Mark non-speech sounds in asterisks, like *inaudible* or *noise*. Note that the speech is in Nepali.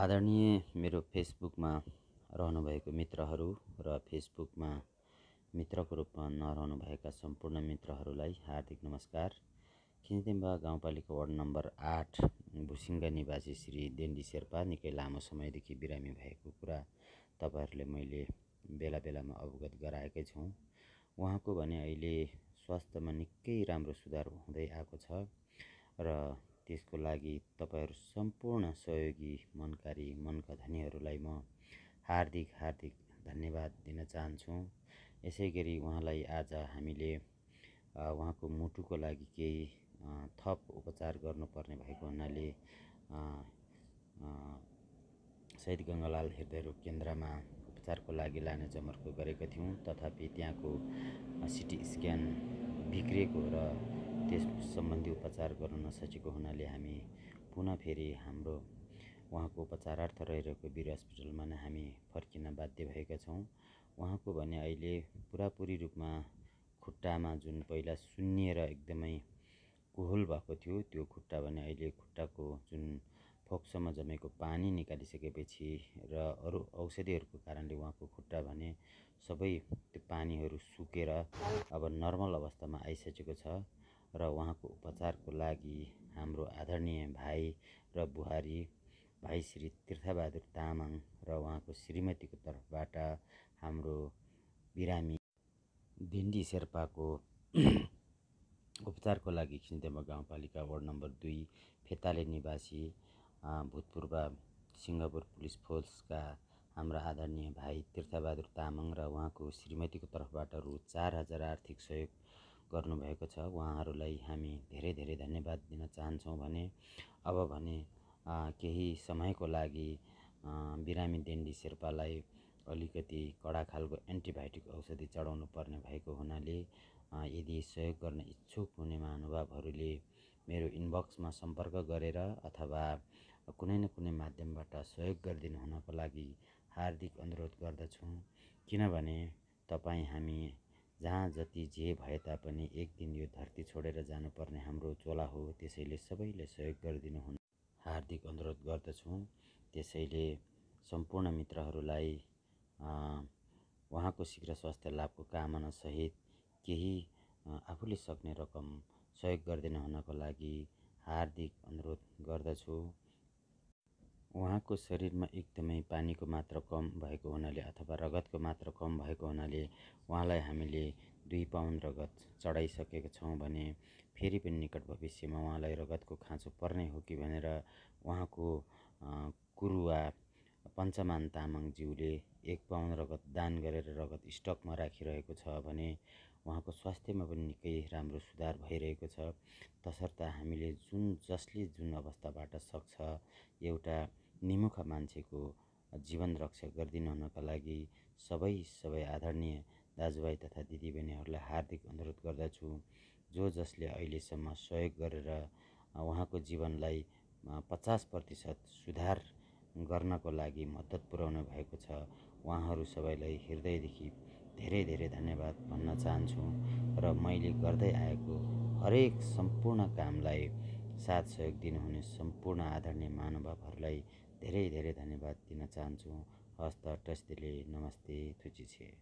आदरणीय मेरो फेसबुकमा रहनुभएको मित्रहरू र फेसबुकमा मित्रको रूपमा नरहनुभएका सम्पूर्ण मित्रहरूलाई हार्दिक नमस्कार खिचिम्बा गाउँपालिका वार्ड नम्बर आठ भुसिङ्गा निवासी श्री देन्डी शेर्पा निकै लामो समयदेखि बिरामी भएको कुरा तपाईँहरूले मैले बेला बेलामा अवगत गराएकै छु उहाँको भने अहिले स्वास्थ्यमा निकै राम्रो सुधार हुँदै आएको छ र त्यसको लागि तपाईँहरू सम्पूर्ण सहयोगी मनकारी मनका धनीहरूलाई म हार्दिक हार्दिक धन्यवाद दिन चाहन्छु यसै गरी उहाँलाई आज हामीले उहाँको मुटुको लागि केही थप उपचार गर्नुपर्ने भएको हुनाले शहीद गङ्गालाल हृदय रोग केन्द्रमा उपचारको लागि लाने जमर्को गरेका थियौँ तथापि त्यहाँको सिटी स्क्यान बिग्रिएको र त्यस सम्बन्धी उपचार गर्न नसकेको हुनाले हामी पुनः फेरि हाम्रो उहाँको उपचारार्थ रहिरहेको वीर हस्पिटलमा नै हामी फर्किन बाध्य भएका छौँ उहाँको भने अहिले पुरापुरी रूपमा खुट्टामा जुन पहिला सुन्निएर एकदमै कोहोल भएको थियो त्यो खुट्टा भने अहिले खुट्टाको जुन फोक्सोमा जमेको पानी निकालिसकेपछि र अरू औषधिहरूको कारणले उहाँको खुट्टा भने सबै त्यो पानीहरू सुकेर अब नर्मल अवस्थामा आइसकेको छ र उहाँको उपचारको लागि हाम्रो आदरणीय भाइ र बुहारी भाइ श्री तीर्थबहादुर तामाङ र उहाँको श्रीमतीको तर्फबाट हाम्रो बिरामी दिन्डी शेर्पाको *clears throat* उपचारको लागि खिन्तेमा गाउँपालिका वार्ड नम्बर दुई फेताले निवासी भूतपूर्व सिङ्गापुर पुलिस फोर्सका हाम्रो आदरणीय भाइ तीर्थबहादुर तामाङ र उहाँको श्रीमतीको तर्फबाट रु चार हजार आर्थिक सहयोग गर्नुभएको छ उहाँहरूलाई हामी धेरै धेरै धन्यवाद दिन चाहन्छौँ भने अब भने केही समयको लागि बिरामी डेन्डी शेर्पालाई अलिकति कडा खालको एन्टिबायोटिक औषधि चढाउनु पर्ने भएको हुनाले यदि सहयोग गर्न इच्छुक हुने महानुभावहरूले मेरो इनबक्समा सम्पर्क गरेर अथवा कुनै न कुनै माध्यमबाट सहयोग गरिदिनु हुनको लागि हार्दिक अनुरोध गर्दछु किनभने तपाईँ हामी जहाँ जति जे भए तापनि एक दिन यो धरती छोडेर जानुपर्ने हाम्रो चोला हो त्यसैले सबैले सहयोग गरिदिनु हुन हार्दिक अनुरोध गर्दछु त्यसैले सम्पूर्ण मित्रहरूलाई उहाँको शीघ्र स्वास्थ्य लाभको कामनासहित केही आफूले सक्ने रकम सहयोग गरिदिनु हुनको लागि हार्दिक अनुरोध गर्दछु उहाँको शरीरमा एकदमै पानीको मात्रा कम भएको हुनाले अथवा रगतको मात्रा कम भएको हुनाले उहाँलाई हामीले दुई पाउन्ड रगत चढाइसकेको छौँ भने फेरि पनि निकट भविष्यमा उहाँलाई रगतको खाँचो पर्ने हो कि भनेर उहाँको कुरुवा पञ्चमान तामाङज्यूले एक पाउन्ड रगत दान गरेर रगत स्टकमा राखिरहेको छ भने उहाँको स्वास्थ्यमा पनि निकै राम्रो सुधार भइरहेको छ तसर्थ हामीले जुन जसले जुन अवस्थाबाट सक्छ एउटा निमुख मान्छेको जीवन रक्षा गरिदिनुहुनका लागि सबै सबै आदरणीय दाजुभाइ तथा दिदीबहिनीहरूलाई हार्दिक अनुरोध गर्दछु जो जसले अहिलेसम्म सहयोग गरेर उहाँको जीवनलाई पचास प्रतिशत सुधार गर्नको लागि मद्दत पुर्याउनु भएको छ उहाँहरू सबैलाई हृदयदेखि धेरै धेरै धन्यवाद भन्न चाहन्छु र मैले गर्दै आएको हरेक सम्पूर्ण कामलाई साथ सहयोग दिनुहुने सम्पूर्ण आदरणीय महानुभावहरूलाई धेरै धेरै धन्यवाद दिन चाहन्छु हस्त टस्तीले नमस्ते छे